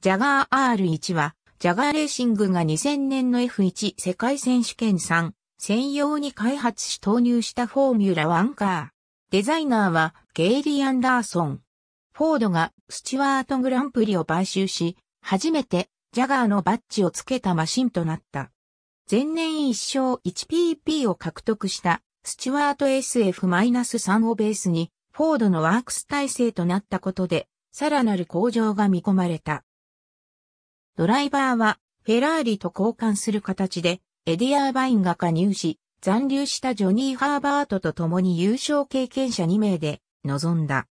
ジャガー R1 は、ジャガーレーシングが2000年の F1 世界選手権3専用に開発し投入したフォーミュラ1カー。デザイナーはゲイリー・アンダーソン。フォードがスチュワートグランプリを買収し、初めてジャガーのバッジを付けたマシンとなった。前年1勝 1PP を獲得したスチュワート SF-3 をベースにフォードのワークス体制となったことで、さらなる向上が見込まれた。ドライバーはフェラーリと交換する形でエディアーバインが加入し、残留したジョニー・ハーバートと共に優勝経験者2名で臨んだ。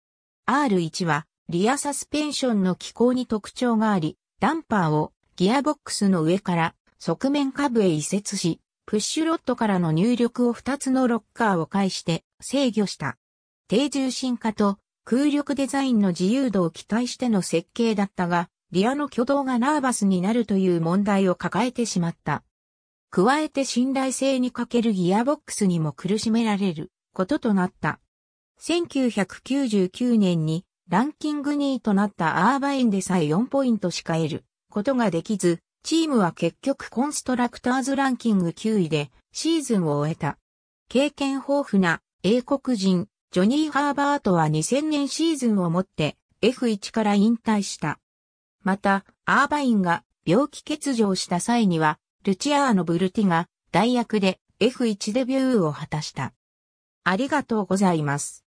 R1 はリアサスペンションの機構に特徴があり、ダンパーをギアボックスの上から側面下部へ移設し、プッシュロットからの入力を2つのロッカーを介して制御した。低重心化と空力デザインの自由度を期待しての設計だったが、リアの挙動がナーバスになるという問題を抱えてしまった。加えて信頼性に欠けるギアボックスにも苦しめられることとなった。1999年にランキング2位となったアーバインでさえ4ポイントしか得ることができず、チームは結局コンストラクターズランキング9位でシーズンを終えた。経験豊富な英国人ジョニー・ハーバートは2000年シーズンをもって F1 から引退した。また、アーバインが病気欠場した際には、ルチアーノ・ブルティが代役で F1 デビューを果たした。ありがとうございます。